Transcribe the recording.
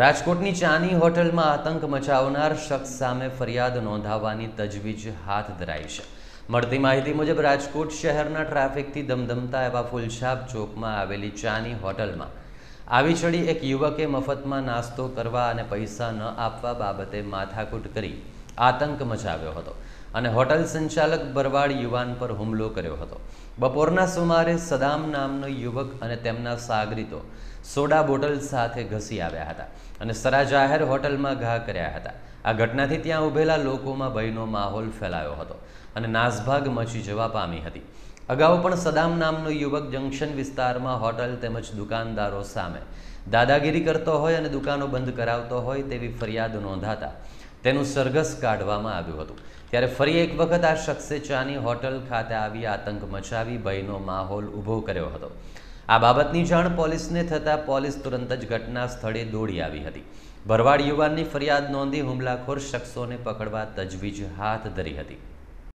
રાજકોટની ચાની હોટલમાં આતંક મચાવનાર શખ્સ સામે ફરિયાદ નોંધાવવાની તજવીજ હાથ ધરાઈ છે મળતી માહિતી મુજબ રાજકોટ શહેરના ટ્રાફિકથી ધમધમતા એવા ફૂલછાપ ચોકમાં આવેલી ચાની હોટલમાં આવી ચડી એક યુવકે મફતમાં નાસ્તો કરવા અને પૈસા ન આપવા બાબતે માથાકૂટ કરી આતંક મચાવ્યો હતો અને હોટલ સંચાલક બરવાડ યુવાન પર હુમલો કર્યો હતો બપોરના સુમારે સદામ નામનો યુવક અને તેમના સાગરીતો સોડા બોટલ સાથે ઘસી આવ્યા હતા અને સરા જાહેર હોટલમાં ઘા કર્યા હતા આ ઘટનાથી ત્યાં ઊભેલા લોકોમાં ભયનો માહોલ ફેલાયો હતો અને નાસભાગ મચી જવા પામી હતી અગાઉ પણ સદામ નામનો યુવક જંકશન વિસ્તારમાં હોટલ તેમજ દુકાનદારો સામે દાદાગીરી કરતો હોય અને દુકાનો બંધ કરાવતો હોય તેવી ફરિયાદ નોંધાતા તેનું સરઘસ કાઢવામાં આવ્યું હતું ત્યારે ફરી એક વખત આ શખ્સે ચાની હોટલ ખાતે આવી આતંક મચાવી ભયનો માહોલ ઊભો કર્યો હતો આ બાબતની જાણ પોલીસને થતાં પોલીસ તુરંત જ ઘટના સ્થળે દોડી આવી હતી ભરવાડ યુવાનની ફરિયાદ નોંધી હુમલાખોર શખ્સોને પકડવા તજવીજ હાથ ધરી હતી